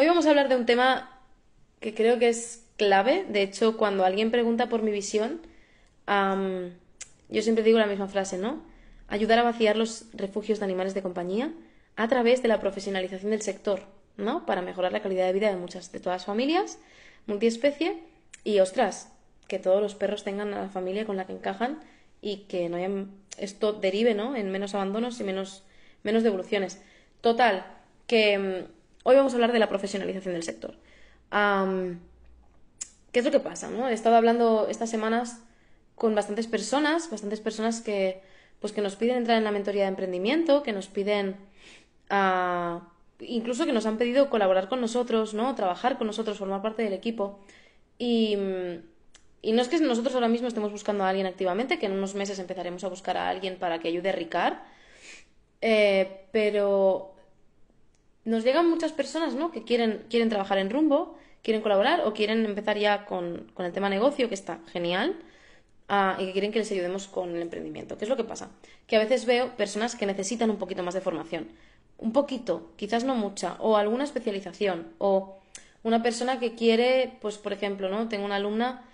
Hoy vamos a hablar de un tema que creo que es clave. De hecho, cuando alguien pregunta por mi visión, yo siempre digo la misma frase, ¿no? Ayudar a vaciar los refugios de animales de compañía a través de la profesionalización del sector, ¿no? Para mejorar la calidad de vida de muchas, de todas las familias, multiespecie y, ostras, que todos los perros tengan a la familia con la que encajan y que no esto derive, ¿no? En menos abandonos y menos, menos devoluciones. Total, que mm, Hoy vamos a hablar de la profesionalización del sector. ¿Qué es lo que pasa? He estado hablando estas semanas con bastantes personas, bastantes personas que, pues, que nos piden entrar en la mentoría de emprendimiento, que nos piden ah, incluso que nos han pedido colaborar con nosotros, ¿no? Trabajar con nosotros, formar parte del equipo. Y, no es que nosotros ahora mismo estemos buscando a alguien activamente, que en unos meses empezaremos a buscar a alguien para que ayude a Ricard. Eh, pero nos llegan muchas personas, ¿no? Que quieren, quieren trabajar en rumbo, quieren colaborar o quieren empezar ya con, con el tema negocio, que está genial, ah, y que quieren que les ayudemos con el emprendimiento. ¿Qué es lo que pasa? Que a veces veo personas que necesitan un poquito más de formación. Un poquito, quizás no mucha, o alguna especialización, o una persona que quiere, pues por ejemplo, ¿no? Tengo una alumna,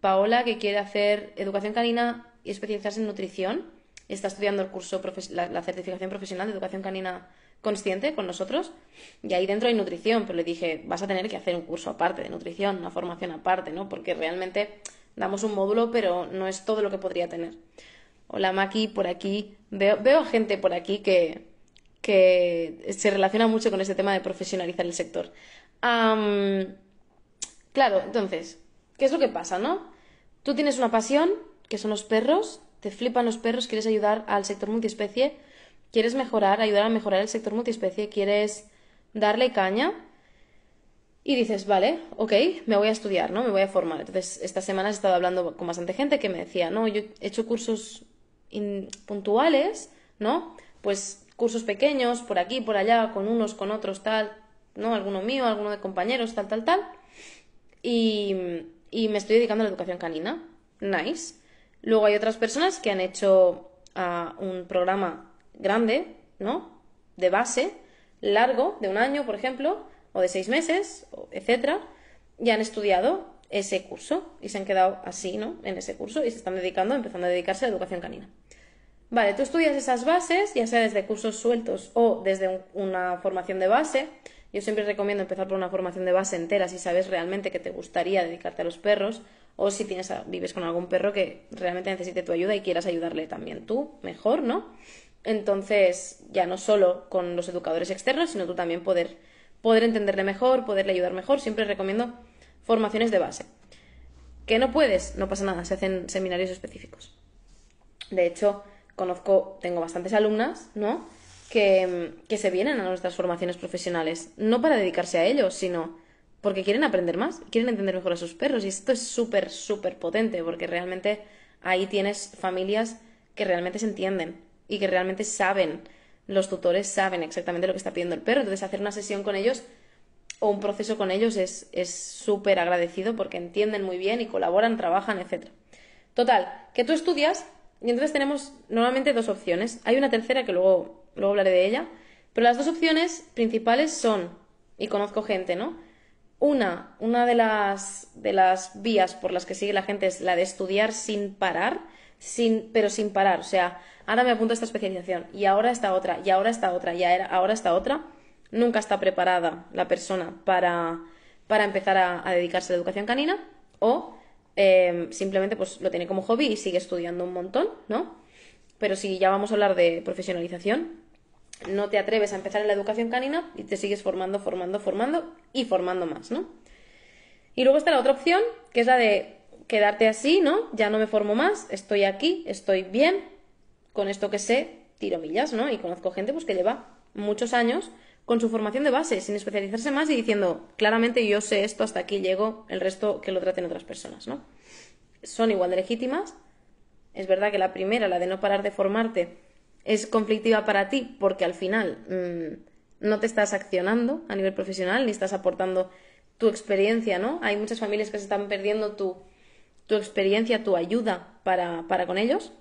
Paola, que quiere hacer educación canina y especializarse en nutrición. Está estudiando el curso, la certificación profesional de educación canina consciente con nosotros y ahí dentro hay nutrición, pero le dije, vas a tener que hacer un curso aparte de nutrición, una formación aparte, ¿no? Porque realmente damos un módulo, pero no es todo lo que podría tener. Hola Maki, por aquí. Veo, gente por aquí que, que se relaciona mucho con este tema de profesionalizar el sector. claro, entonces, ¿qué es lo que pasa, no? Tú tienes una pasión, que son los perros, te flipan los perros, quieres ayudar al sector multiespecie, quieres mejorar, ayudar a mejorar el sector multiespecie, quieres darle caña y dices, vale, ok, me voy a estudiar, ¿no? Me voy a formar. Entonces, esta semana he estado hablando con bastante gente que me decía, no, yo he hecho cursos puntuales, ¿no? Pues cursos pequeños, por aquí, por allá, con unos, con otros, tal, ¿no? Alguno mío, alguno de compañeros, tal, tal, tal. Y, me estoy dedicando a la educación canina. Nice. Luego hay otras personas que han hecho ah, un programa grande, ¿no? De base, largo, de un año, por ejemplo, o de seis meses, etcétera, y han estudiado ese curso y se han quedado así, ¿no? En ese curso y se están dedicando, empezando a dedicarse a la educación canina. Vale, tú estudias esas bases, ya sea desde cursos sueltos o desde una formación de base. Yo siempre recomiendo empezar por una formación de base entera si sabes realmente que te gustaría dedicarte a los perros o si tienes vives con algún perro que realmente necesite tu ayuda y quieras ayudarle también tú, mejor, ¿no? Entonces, ya no solo con los educadores externos, sino tú también poder, poder entenderle mejor, poderle ayudar mejor. Siempre recomiendo formaciones de base. Que no puedes, no pasa nada, se hacen seminarios específicos. De hecho, conozco, tengo bastantes alumnas, ¿no? Que, que se vienen a nuestras formaciones profesionales, no para dedicarse a ellos sino porque quieren aprender más, quieren entender mejor a sus perros. Y esto es súper, súper potente, porque realmente ahí tienes familias que realmente se entienden y que realmente saben, los tutores saben exactamente lo que está pidiendo el perro. Entonces, hacer una sesión con ellos o un proceso con ellos es súper agradecido porque entienden muy bien y colaboran, trabajan, etc. Total, que tú estudias y entonces tenemos normalmente dos opciones. Hay una tercera que luego, luego hablaré de ella, pero las dos opciones principales son, y conozco gente, ¿no? Una, una de las, de las vías por las que sigue la gente es la de estudiar sin parar, sin, pero sin parar. O sea, ahora me apunto a esta especialización y ahora esta otra, y ahora esta otra, y ahora esta otra. Nunca está preparada la persona para, para empezar a, dedicarse a la educación canina o em, simplemente pues lo tiene como hobby y sigue estudiando un montón, ¿no? Pero si ya vamos a hablar de profesionalización, no te atreves a empezar en la educación canina y te sigues formando, formando, formando y formando más, ¿no? Y luego está la otra opción, que es la de quedarte así, ¿no? Ya no me formo más, estoy aquí, estoy bien, con esto que sé, tiro millas, ¿no? Y conozco gente pues, que lleva muchos años con su formación de base, sin especializarse más y diciendo, claramente yo sé esto, hasta aquí llego, el resto que lo traten otras personas, ¿no? Son igual de legítimas. Es verdad que la primera, la de no parar de formarte, es conflictiva para ti porque al final mm, no te estás accionando a nivel profesional ni estás aportando tu experiencia, ¿no? Hay muchas familias que se están perdiendo tu tu experiencia, tu ayuda para, con ellos.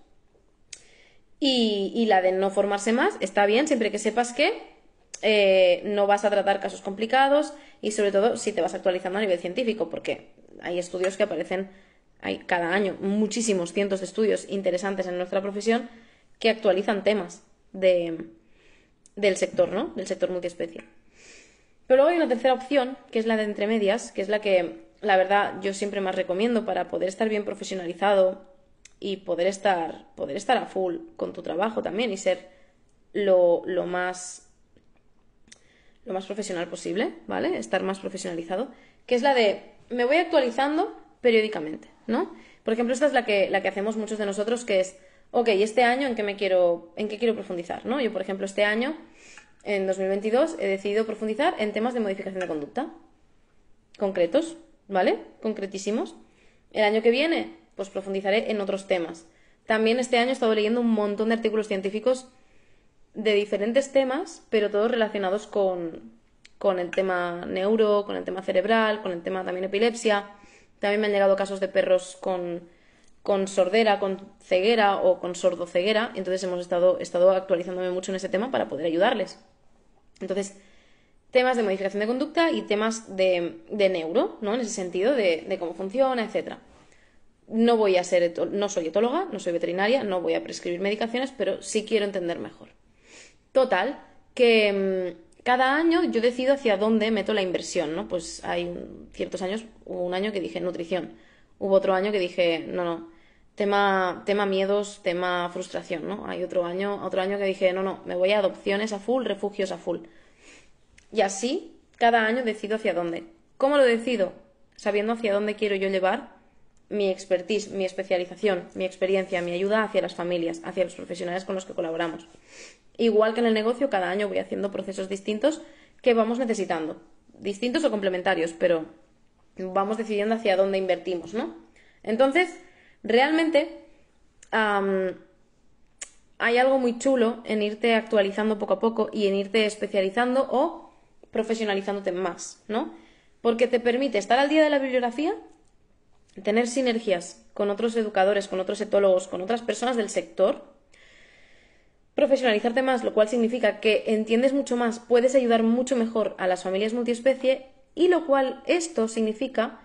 Y, la de no formarse más está bien siempre que sepas que eh, no vas a tratar casos complicados y sobre todo si te vas actualizando a nivel científico, porque hay estudios que aparecen hay cada año muchísimos cientos de estudios interesantes en nuestra profesión que actualizan temas del sector, ¿no? Del sector multiespecie. Pero luego hay una tercera opción, que es la de entre medias, que es la que la verdad, yo siempre más recomiendo para poder estar bien profesionalizado y poder estar, poder estar a full con tu trabajo también y ser lo, más lo más profesional posible, ¿vale? Estar más profesionalizado, que es la de me voy actualizando periódicamente, ¿no? Por ejemplo, esta es la que, la que hacemos muchos de nosotros, que es, ok, este año en qué me quiero, en qué quiero profundizar, ¿no? Yo, por ejemplo, este año, en 2022, he decidido profundizar en temas de modificación de conducta concretos, ¿vale? Concretísimos. El año que viene, pues profundizaré en otros temas. También este año he estado leyendo un montón de artículos científicos de diferentes temas, pero todos relacionados con, con el tema neuro, con el tema cerebral, con el tema también epilepsia. También me han llegado casos de perros con, con sordera, con ceguera o con sordoceguera. Entonces hemos estado, estado actualizándome mucho en ese tema para poder ayudarles. Entonces, temas de modificación de conducta y temas de, neuro, ¿no? En ese sentido, de, cómo funciona, etcétera. No voy a ser, no soy etóloga, no soy veterinaria, no voy a prescribir medicaciones, pero sí quiero entender mejor. Total, que mm, cada año yo decido hacia dónde meto la inversión, ¿no? Pues hay ciertos años, hubo un año que dije nutrición, hubo otro año que dije, no, no, tema, tema miedos, tema frustración, ¿no? Hay otro año, otro año que dije, no, no, me voy a adopciones a full, refugios a full. Y así, cada año decido hacia dónde. ¿Cómo lo decido? Sabiendo hacia dónde quiero yo llevar mi expertise, mi especialización, mi experiencia, mi ayuda hacia las familias, hacia los profesionales con los que colaboramos. Igual que en el negocio, cada año voy haciendo procesos distintos que vamos necesitando. Distintos o complementarios, pero vamos decidiendo hacia dónde invertimos, ¿no? Entonces, realmente hay algo muy chulo en irte actualizando poco a poco y en irte especializando o profesionalizándote más, ¿no? Porque te permite estar al día de la bibliografía, tener sinergias con otros educadores, con otros etólogos, con otras personas del sector, profesionalizarte más, lo cual significa que entiendes mucho más, puedes ayudar mucho mejor a las familias multiespecie y lo cual esto significa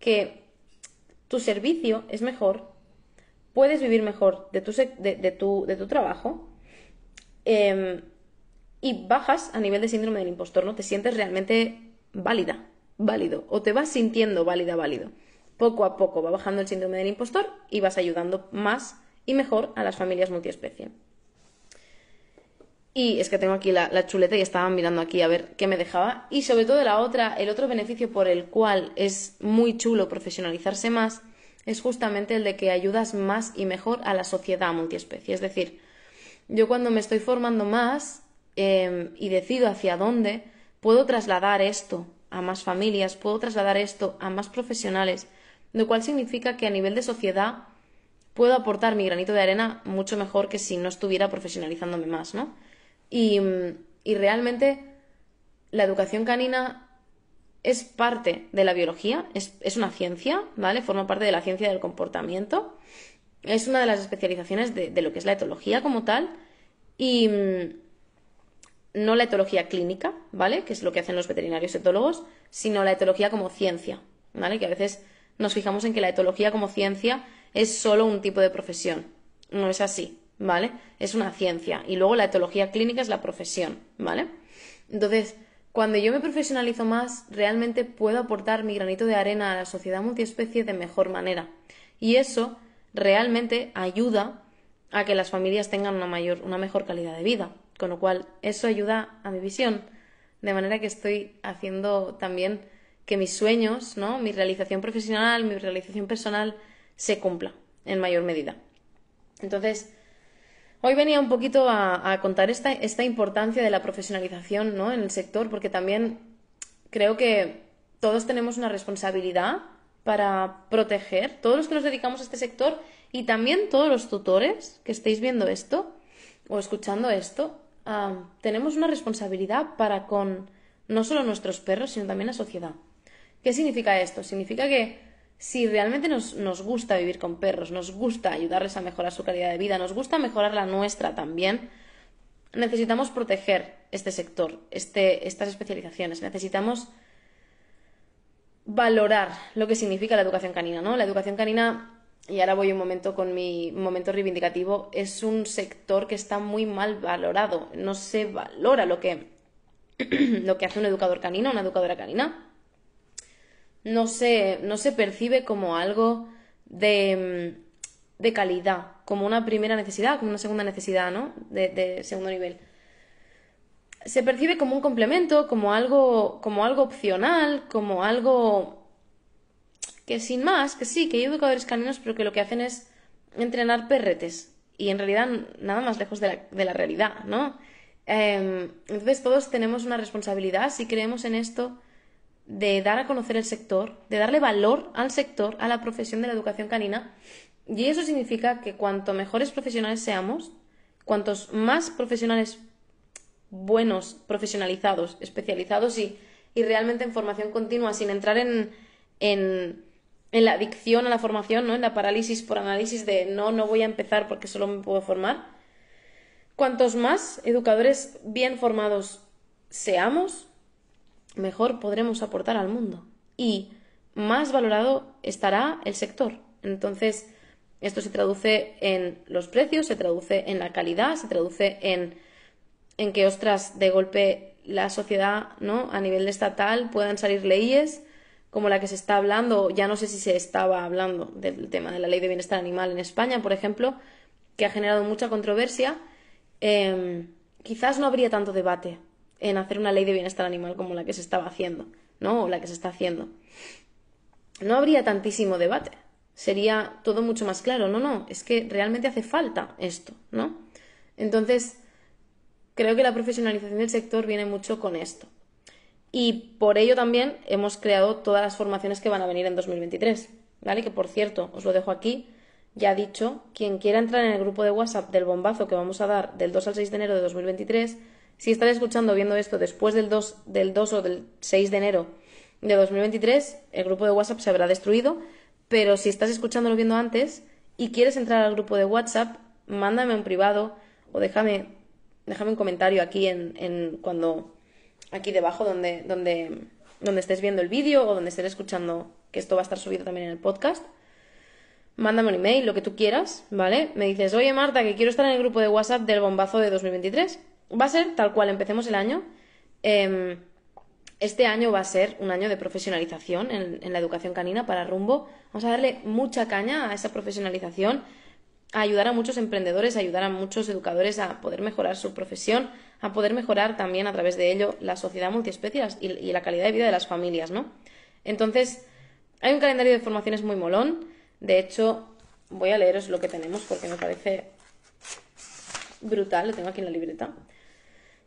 que tu servicio es mejor, puedes vivir mejor de tu, de, tu, de tu trabajo, em, y bajas a nivel de síndrome del impostor, no te sientes realmente válida, válido, o te vas sintiendo válida, válido. Poco a poco va bajando el síndrome del impostor y vas ayudando más y mejor a las familias multiespecie. Y es que tengo aquí la, chuleta y estaba mirando aquí a ver qué me dejaba. Y sobre todo la otra, el otro beneficio por el cual es muy chulo profesionalizarse más es justamente el de que ayudas más y mejor a la sociedad multiespecie. Es decir, yo cuando me estoy formando más, Em, y decido hacia dónde, puedo trasladar esto a más familias, puedo trasladar esto a más profesionales, lo cual significa que a nivel de sociedad puedo aportar mi granito de arena mucho mejor que si no estuviera profesionalizándome más, ¿no? Y, realmente la educación canina es parte de la biología, es, una ciencia, ¿vale? Forma parte de la ciencia del comportamiento. Es una de las especializaciones de, lo que es la etología como tal. Y, no la etología clínica, ¿vale? Que es lo que hacen los veterinarios etólogos, sino la etología como ciencia, ¿vale? Que a veces nos fijamos en que la etología como ciencia es solo un tipo de profesión. No es así, ¿vale? Es una ciencia. Y luego la etología clínica es la profesión, ¿vale? Entonces, cuando yo me profesionalizo más, realmente puedo aportar mi granito de arena a la sociedad multiespecie de mejor manera. Y eso realmente ayuda a que las familias tengan una mayor, una mejor calidad de vida con lo cual eso ayuda a mi visión. De manera que estoy haciendo también que mis sueños, ¿no? mi realización profesional, mi realización personal se cumpla en mayor medida. Entonces, hoy venía un poquito a, contar esta, esta, importancia de la profesionalización ¿no? en el sector, porque también creo que todos tenemos una responsabilidad para proteger, todos los que nos dedicamos a este sector y también todos los tutores que estéis viendo esto o escuchando esto, tenemos una responsabilidad para con no solo nuestros perros, sino también la sociedad. ¿Qué significa esto? Significa que si realmente nos, gusta vivir con perros, nos gusta ayudarles a mejorar su calidad de vida, nos gusta mejorar la nuestra también, necesitamos proteger este sector, este, estas especializaciones, necesitamos valorar lo que significa la educación canina, ¿no? La educación canina y ahora voy un momento con mi momento reivindicativo, es un sector que está muy mal valorado. No se valora lo que, lo que hace un educador canino, una educadora canina. No se, no se percibe como algo de, de calidad, como una primera necesidad, como una segunda necesidad, ¿no? De, segundo nivel. Se percibe como un complemento, como algo, como algo opcional, como algo que sin más, que sí, que hay educadores caninos, pero que lo que hacen es entrenar perretes. Y en realidad nada más lejos de la, realidad, ¿no? Em, entonces todos tenemos una responsabilidad si creemos en esto de dar a conocer el sector, de darle valor al sector, a la profesión de la educación canina. Y eso significa que cuanto mejores profesionales seamos, cuantos más profesionales buenos, profesionalizados, especializados y, realmente en formación continua, sin entrar en en la adicción a la formación, ¿no? En la parálisis por análisis de no, no voy a empezar porque solo me puedo formar. Cuantos más educadores bien formados seamos, mejor podremos aportar al mundo y más valorado estará el sector. Entonces, esto se traduce en los precios, se traduce en la calidad, se traduce en, en que, ostras, de golpe la sociedad, ¿no? A nivel estatal puedan salir leyes como la que se está hablando, ya no sé si se estaba hablando del tema de la ley de bienestar animal en España, por ejemplo, que ha generado mucha controversia, em, quizás no habría tanto debate en hacer una ley de bienestar animal como la que se estaba haciendo, ¿no? O la que se está haciendo. No habría tantísimo debate. Sería todo mucho más claro. No, no, es que realmente hace falta esto, ¿no? Entonces, creo que la profesionalización del sector viene mucho con esto. Y por ello también hemos creado todas las formaciones que van a venir en 2023. ¿Vale? Que por cierto, os lo dejo aquí, ya dicho, quien quiera entrar en el grupo de WhatsApp del bombazo que vamos a dar del 2 al 6 de enero de 2023, si estáis escuchando viendo esto después del 2, del 2 o del 6 de enero de 2023, el grupo de WhatsApp se habrá destruido, pero si estás escuchándolo viendo antes y quieres entrar al grupo de WhatsApp, mándame un privado o déjame, déjame un comentario aquí en cuando aquí debajo donde, donde, donde estés viendo el vídeo o donde estés escuchando, que esto va a estar subido también en el podcast. Mándame un email, lo que tú quieras, ¿vale? Me dices, oye Marta, que quiero estar en el grupo de WhatsApp del bombazo de 2023. Va a ser tal cual, empecemos el año. Em, este año va a ser un año de profesionalización en, en, la educación canina para rumbo. Vamos a darle mucha caña a esa profesionalización, a ayudar a muchos emprendedores, a ayudar a muchos educadores a poder mejorar su profesión, a poder mejorar también a través de ello la sociedad multiespecie y, la calidad de vida de las familias, ¿no? Entonces, hay un calendario de formaciones muy molón. De hecho, voy a leeros lo que tenemos porque me parece brutal, lo tengo aquí en la libreta.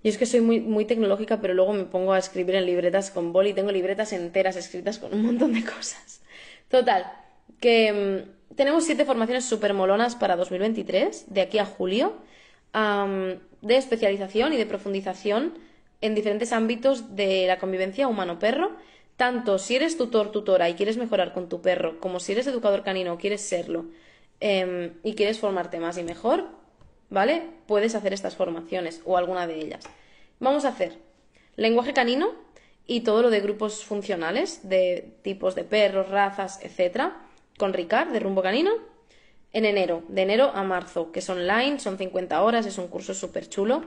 Y es que soy muy, muy tecnológica, pero luego me pongo a escribir en libretas con boli. Tengo libretas enteras escritas con un montón de cosas. Total, que mm, tenemos siete formaciones súper molonas para 2023, de aquí a julio, de especialización y de profundización en diferentes ámbitos de la convivencia humano-perro. Tanto si eres tutor, tutora y quieres mejorar con tu perro, como si eres educador canino o quieres serlo em, y quieres formarte más y mejor, ¿vale? Puedes hacer estas formaciones o alguna de ellas. Vamos a hacer lenguaje canino y todo lo de grupos funcionales, de tipos de perros, razas, etcétera con Ricard de Rumbo Canino en enero, de enero a marzo, que es online, son 50 horas, es un curso súper chulo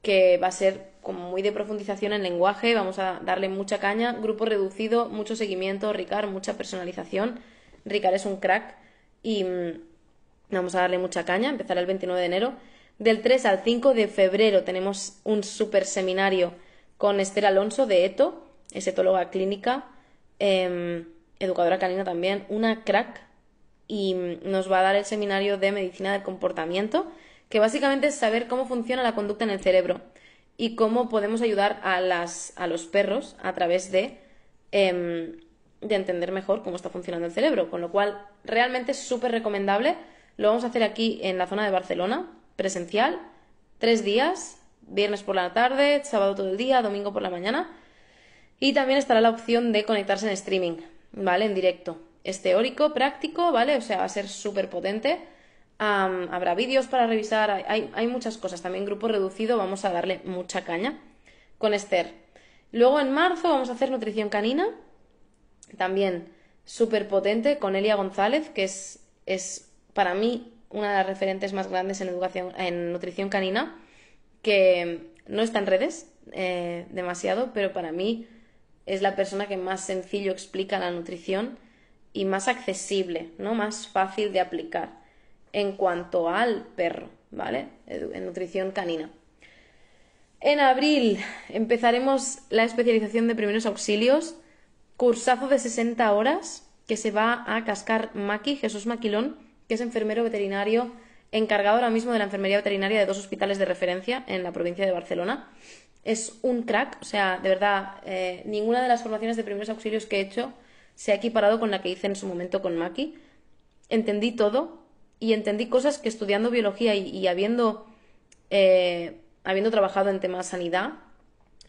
que va a ser como muy de profundización en lenguaje, vamos a darle mucha caña, grupo reducido, mucho seguimiento, Ricard, mucha personalización. Ricard es un crack y mm, vamos a darle mucha caña, empezará el 29 de enero. Del 3 al 5 de febrero tenemos un super seminario con Esther Alonso de ETO, es etóloga clínica. Em, educadora canina también, una crack, y nos va a dar el seminario de medicina del comportamiento, que básicamente es saber cómo funciona la conducta en el cerebro y cómo podemos ayudar a, las, a los perros a través de, em, de entender mejor cómo está funcionando el cerebro. Con lo cual, realmente es súper recomendable. Lo vamos a hacer aquí en la zona de Barcelona, presencial, tres días, viernes por la tarde, sábado todo el día, domingo por la mañana. Y también estará la opción de conectarse en streaming. ¿vale? En directo. Es teórico, práctico, ¿vale? O sea, va a ser súper potente. habrá vídeos para revisar, hay, hay, muchas cosas. También grupo reducido, vamos a darle mucha caña con Esther. Luego en marzo vamos a hacer nutrición canina, también súper potente, con Elia González, que es, es para mí una de las referentes más grandes en, educación, en nutrición canina, que no está en redes eh, demasiado, pero para mí es la persona que más sencillo explica la nutrición y más accesible, ¿no? Más fácil de aplicar en cuanto al perro, ¿vale? En nutrición canina. En abril empezaremos la especialización de primeros auxilios, cursazo de 60 horas que se va a cascar Maki, Jesús Maquilón, que es enfermero veterinario encargado ahora mismo de la enfermería veterinaria de dos hospitales de referencia en la provincia de Barcelona es un crack, o sea, de verdad, eh, ninguna de las formaciones de primeros auxilios que he hecho se ha equiparado con la que hice en su momento con Maki. Entendí todo y entendí cosas que estudiando biología y, habiendo, eh, habiendo trabajado en tema sanidad,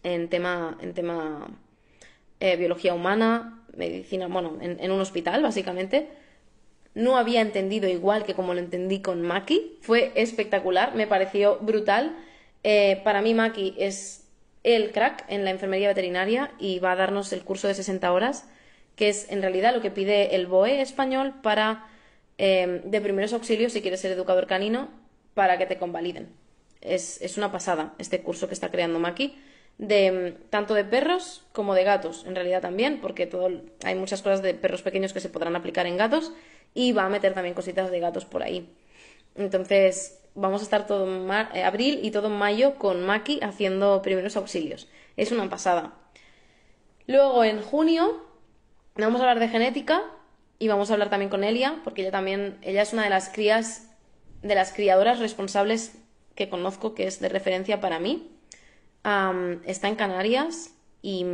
en tema, en tema eh, biología humana, medicina, bueno, en, un hospital básicamente, no había entendido igual que como lo entendí con Maki. Fue espectacular, me pareció brutal. para mí Maki es el crack en la enfermería veterinaria y va a darnos el curso de 60 horas, que es en realidad lo que pide el BOE español para em, de primeros auxilios si quieres ser educador canino para que te convaliden. Es, es una pasada este curso que está creando Maki, de, em, tanto de perros como de gatos, en realidad también, porque todo, hay muchas cosas de perros pequeños que se podrán aplicar en gatos y va a meter también cositas de gatos por ahí. Entonces, vamos a estar todo eh, abril y todo mayo con Maki haciendo primeros auxilios. Es una pasada. Luego en junio vamos a hablar de genética y vamos a hablar también con Elia, porque ella también, ella es una de las crías, de las criadoras responsables que conozco, que es de referencia para mí. está en Canarias y,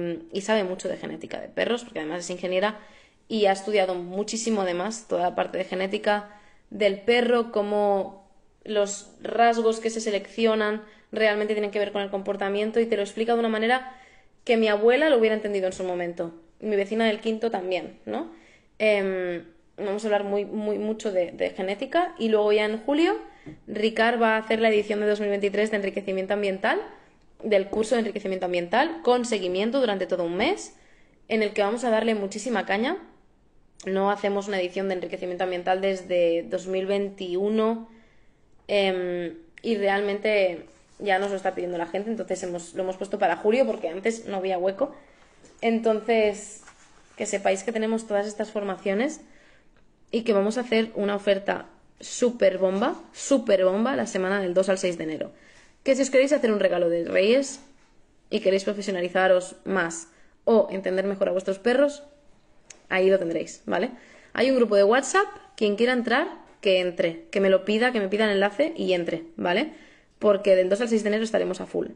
sabe mucho de genética de perros, porque además es ingeniera y ha estudiado muchísimo además toda la parte de genética del perro, como los rasgos que se seleccionan realmente tienen que ver con el comportamiento y te lo explica de una manera que mi abuela lo hubiera entendido en su momento. Mi vecina del quinto también, ¿no? Em, vamos a hablar muy, mucho de, de, genética y luego ya en julio Ricard va a hacer la edición de 2023 de enriquecimiento ambiental, del curso de enriquecimiento ambiental, con seguimiento durante todo un mes, en el que vamos a darle muchísima caña. No hacemos una edición de enriquecimiento ambiental desde 2021 Em, y realmente ya nos lo está pidiendo la gente, entonces lo hemos puesto para julio porque antes no había hueco. Entonces, que sepáis que tenemos todas estas formaciones y que vamos a hacer una oferta super bomba, super bomba la semana del 2 al 6 de enero. Que si os queréis hacer un regalo de Reyes y queréis profesionalizaros más o entender mejor a vuestros perros, ahí lo tendréis, ¿vale? Hay un grupo de WhatsApp, quien quiera entrar, que entre, que me lo pida, que me pida el enlace y entre, ¿vale? Porque del 2 al 6 de enero estaremos a full.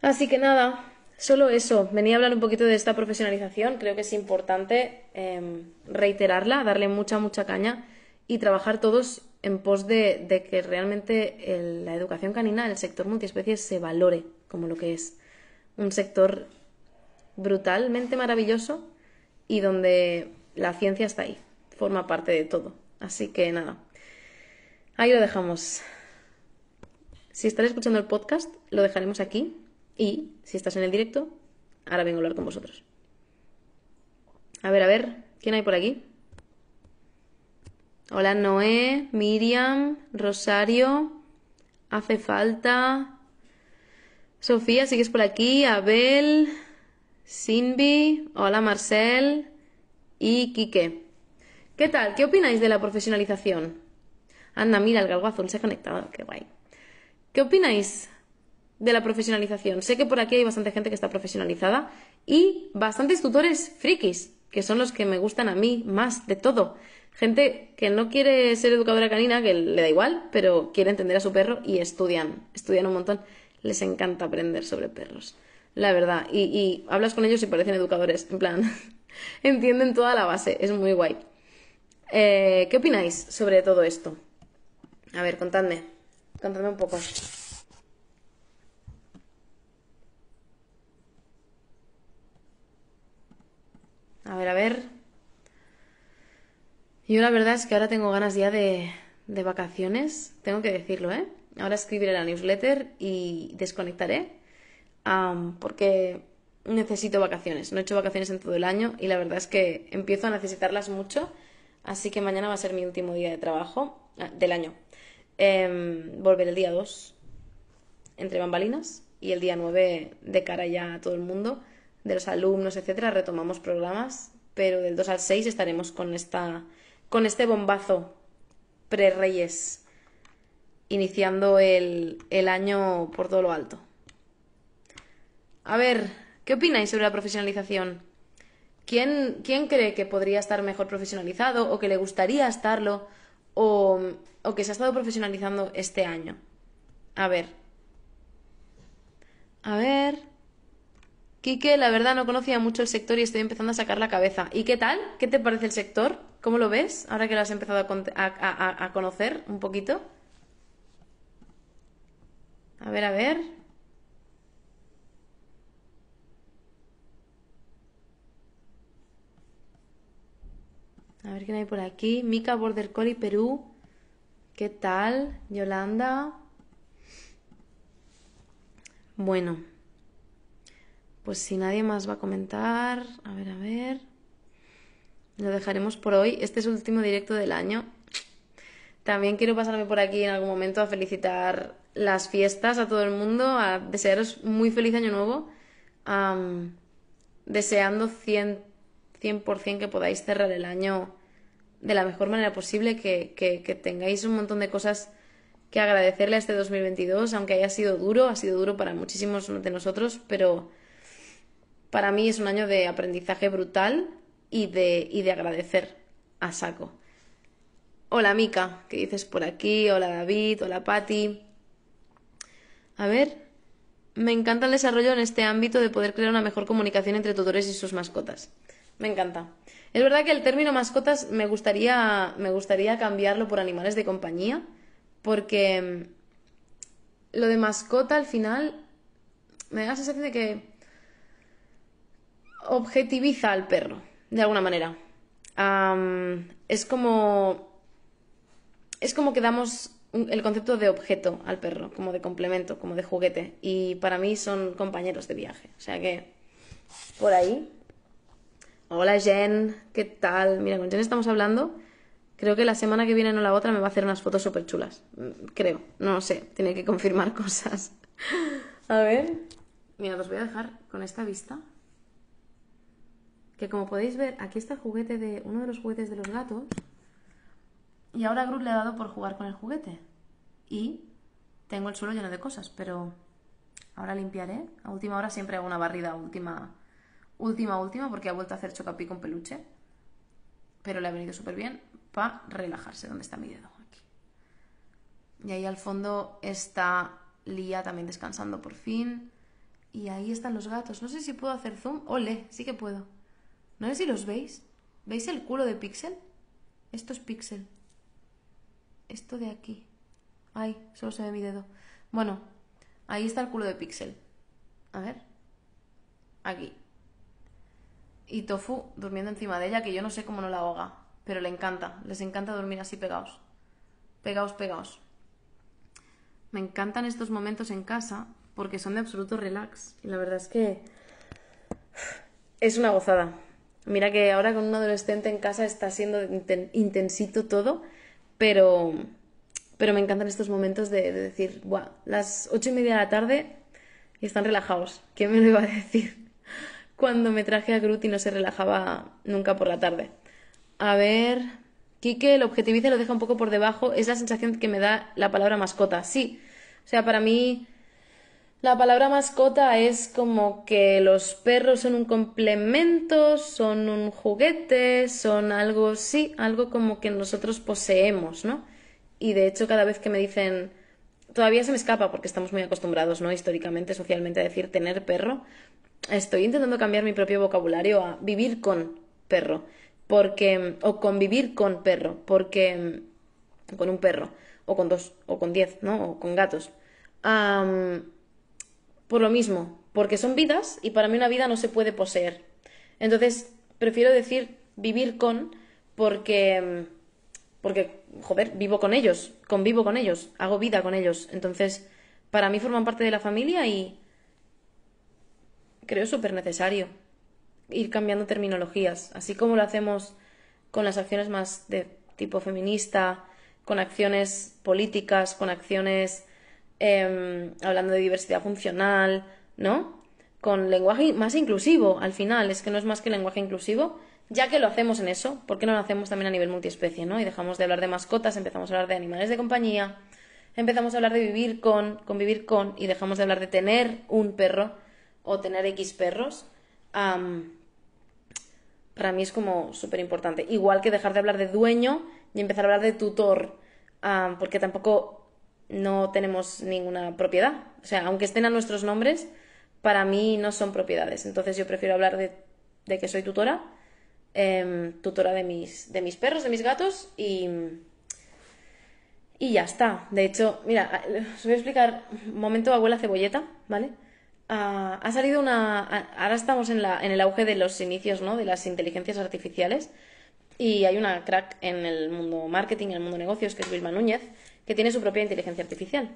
Así que nada, solo eso. Venía a hablar un poquito de esta profesionalización. Creo que es importante em, reiterarla, darle mucha, mucha caña y trabajar todos en pos de, que realmente la educación canina, el sector multiespecies, se valore como lo que es. Un sector brutalmente maravilloso y donde la ciencia está ahí, forma parte de todo. Así que nada, ahí lo dejamos. Si estás escuchando el podcast, lo dejaremos aquí y si estás en el directo, ahora vengo a hablar con vosotros. A ver, a ver, ¿quién hay por aquí? Hola Noé, Miriam, Rosario, hace falta. Sofía, sigues por aquí, Abel, Sinbi, hola Marcel y Quique. ¿Qué tal? ¿Qué opináis de la profesionalización? Anda, mira, el galgo azul se ha conectado, qué guay. ¿Qué opináis de la profesionalización? Sé que por aquí hay bastante gente que está profesionalizada y bastantes tutores frikis, que son los que me gustan a mí más de todo. Gente que no quiere ser educadora canina, que le da igual, pero quiere entender a su perro y estudian, estudian un montón. Les encanta aprender sobre perros, la verdad. Y, y hablas con ellos y parecen educadores, en plan, entienden toda la base, es muy guay. Eh, ¿Qué opináis sobre todo esto? A ver, contadme. Contadme un poco. A ver, a ver. Yo la verdad es que ahora tengo ganas ya de, de vacaciones, tengo que decirlo, ¿eh? Ahora escribiré la newsletter y desconectaré porque necesito vacaciones. No he hecho vacaciones en todo el año y la verdad es que empiezo a necesitarlas mucho Así que mañana va a ser mi último día de trabajo ah, del año. Em, volver el día 2 entre bambalinas y el día 9 de cara ya a todo el mundo, de los alumnos, etcétera, retomamos programas, pero del 2 al 6 estaremos con esta con este bombazo pre-Reyes iniciando el, el año por todo lo alto. A ver, ¿qué opináis sobre la profesionalización? ¿quién, cree que podría estar mejor profesionalizado o que le gustaría estarlo o, que se ha estado profesionalizando este año? A ver. A ver. Quique, la verdad no conocía mucho el sector y estoy empezando a sacar la cabeza. ¿Y qué tal? ¿Qué te parece el sector? ¿Cómo lo ves ahora que lo has empezado a conocer un poquito? A ver, a ver. A ver quién hay por aquí. Mica Border Collie Perú. ¿Qué tal? Yolanda. Bueno. Pues si nadie más va a comentar. A ver, a ver. Lo dejaremos por hoy. Este es el último directo del año. También quiero pasarme por aquí en algún momento a felicitar las fiestas a todo el mundo, a desearos muy feliz año nuevo, deseando 100. 100% que podáis cerrar el año de la mejor manera posible, que, tengáis un montón de cosas que agradecerle a este 2022, aunque haya sido duro, ha sido duro para muchísimos de nosotros, pero para mí es un año de aprendizaje brutal y de, y de agradecer a saco. Hola Mica, que dices por aquí, hola David, hola Patti. A ver, me encanta el desarrollo en este ámbito de poder crear una mejor comunicación entre tutores y sus mascotas. Me encanta. Es verdad que el término mascotas me gustaría, me gustaría cambiarlo por animales de compañía, porque mm, lo de mascota al final me da la sensación de que objetiviza al perro, de alguna manera. es como. Es como que damos el concepto de objeto al perro, como de complemento, como de juguete. Y para mí son compañeros de viaje. O sea que. Por ahí Hola Jen, ¿qué tal? Mira, con Jen estamos hablando. Creo que la semana que viene o la otra me va a hacer unas fotos súper chulas. Mm, creo, no lo sé, tiene que confirmar cosas. a ver. Mira, os voy a dejar con esta vista. Que como podéis ver, aquí está el juguete de uno de los juguetes de los gatos. Y ahora Groot le ha dado por jugar con el juguete. Y tengo el suelo lleno de cosas, pero ahora limpiaré. A última hora siempre hago una barrida a última última, última, porque ha vuelto a hacer chocapi con peluche. Pero le ha venido súper bien para relajarse. ¿Dónde está mi dedo? Aquí. Y ahí al fondo está Lía también descansando por fin. Y ahí están los gatos. No sé si puedo hacer zoom. Ole, sí que puedo. No sé si los veis. ¿Veis el culo de Pixel? Esto es Pixel. Esto de aquí. Ay, solo se ve mi dedo. Bueno, ahí está el culo de Pixel. A ver. Aquí y Tofu durmiendo encima de ella, que yo no sé cómo no la ahoga, pero le encanta, les encanta dormir así pegados. Pegaos, pegaos. Me encantan estos momentos en casa porque son de absoluto relax. Y la verdad es que es una gozada. Mira que ahora con un adolescente en casa está siendo intensito todo, pero, pero me encantan estos momentos de, decir, Buah, las ocho y media de la tarde y están relajados. qué me lo iba a decir? cuando me traje a Groot y no se relajaba nunca por la tarde. A ver, Kike lo objetiviza y lo deja un poco por debajo. Es la sensación que me da la palabra mascota. Sí. O sea, para mí la palabra mascota es como que los perros son un complemento, son un juguete, son algo, sí, algo como que nosotros poseemos, ¿no? Y de hecho cada vez que me dicen, todavía se me escapa porque estamos muy acostumbrados, ¿no? Históricamente, socialmente a decir tener perro, estoy intentando cambiar mi propio vocabulario a vivir con perro, porque, o convivir con perro, porque, con un perro, o con dos, o con diez, ¿no? O con gatos. por lo mismo, porque son vidas y para mí una vida no se puede poseer. Entonces, prefiero decir vivir con porque, porque, joder, vivo con ellos, convivo con ellos, hago vida con ellos. Entonces, para mí forman parte de la familia y, creo súper necesario ir cambiando terminologías, así como lo hacemos con las acciones más de tipo feminista, con acciones políticas, con acciones em, hablando de diversidad funcional, ¿no? Con lenguaje más inclusivo, al final, es que no es más que lenguaje inclusivo, ya que lo hacemos en eso, ¿por qué no lo hacemos también a nivel multiespecie, ¿no? Y dejamos de hablar de mascotas, empezamos a hablar de animales de compañía, empezamos a hablar de vivir con, convivir con, y dejamos de hablar de tener un perro o tener X perros, para mí es como súper importante. Igual que dejar de hablar de dueño y empezar a hablar de tutor, porque tampoco no tenemos ninguna propiedad. O sea, aunque estén a nuestros nombres, para mí no son propiedades. Entonces yo prefiero hablar de, que soy tutora, em, tutora de mis, de mis perros, de mis gatos y... Y ya está. De hecho, mira, os voy a explicar un momento abuela cebolleta, ¿vale? ha, salido una. Ahora estamos en, el auge de los inicios ¿no? de las inteligencias artificiales y hay una crack en el mundo marketing, en el mundo negocios, que es Wilma Núñez, que tiene su propia inteligencia artificial.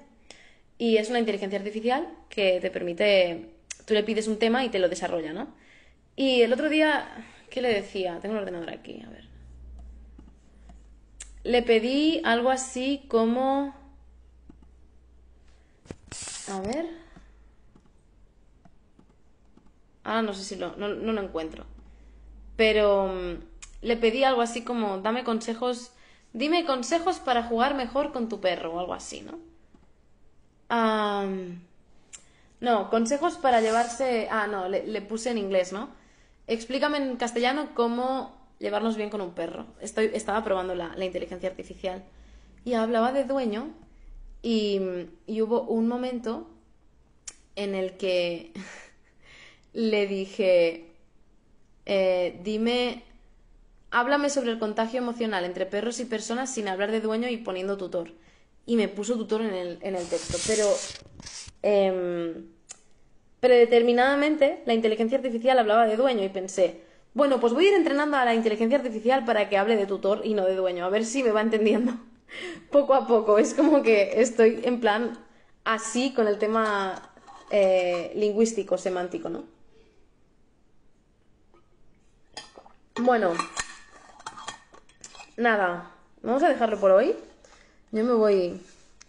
Y es una inteligencia artificial que te permite. Tú le pides un tema y te lo desarrolla, ¿no? Y el otro día, ¿qué le decía? Tengo el ordenador aquí, a ver. Le pedí algo así como. A ver. Ah, no sé si lo, no, no lo encuentro. Pero mm, le pedí algo así como, dame consejos, dime consejos para jugar mejor con tu perro o algo así, ¿no? no, consejos para llevarse... Ah, no, le, le, puse en inglés, ¿no? Explícame en castellano cómo llevarnos bien con un perro. Estoy, estaba probando la, inteligencia artificial. Y hablaba de dueño y hubo un momento en el que... le dije, eh, dime, háblame sobre el contagio emocional entre perros y personas sin hablar de dueño y poniendo tutor. Y me puso tutor en el, texto. Pero em, predeterminadamente la inteligencia artificial hablaba de dueño y pensé, bueno, pues voy a ir entrenando a la inteligencia artificial para que hable de tutor y no de dueño, a ver si me va entendiendo poco a poco. Es como que estoy en plan así con el tema eh, lingüístico, semántico, ¿no? Bueno, nada, vamos a dejarlo por hoy. Yo me voy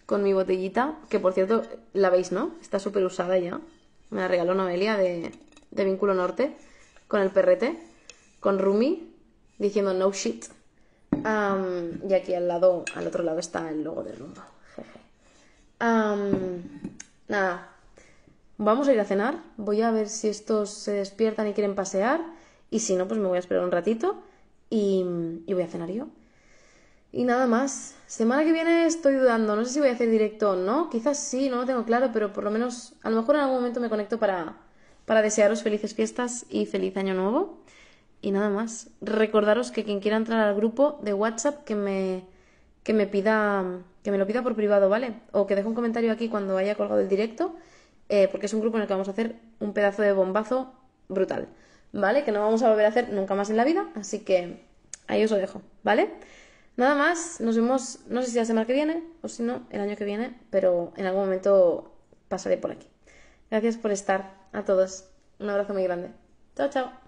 con mi botellita, que por cierto, la veis, ¿no? Está súper usada ya. Me la regaló Noelia de, de Vínculo Norte, con el perrete, con Rumi, diciendo no shit. y aquí al lado, al otro lado está el logo del mundo. Jeje. nada. Vamos a ir a cenar. Voy a ver si estos se despiertan y quieren pasear. Y si no, pues me voy a esperar un ratito y, voy a cenar yo. Y nada más. Semana que viene estoy dudando. No sé si voy a hacer directo o no. Quizás sí, no lo tengo claro, pero por lo menos a lo mejor en algún momento me conecto para, desearos felices fiestas y feliz año nuevo. Y nada más. Recordaros que quien quiera entrar al grupo de WhatsApp que me, que me pida que me lo pida por privado, ¿vale? O que deje un comentario aquí cuando haya colgado el directo, eh, porque es un grupo en el que vamos a hacer un pedazo de bombazo brutal. ¿vale? Que no vamos a volver a hacer nunca más en la vida, así que ahí os lo dejo, ¿vale? Nada más, nos vemos, no sé si la semana que viene o si no, el año que viene, pero en algún momento pasaré por aquí. Gracias por estar a todos. Un abrazo muy grande. Chao, chao.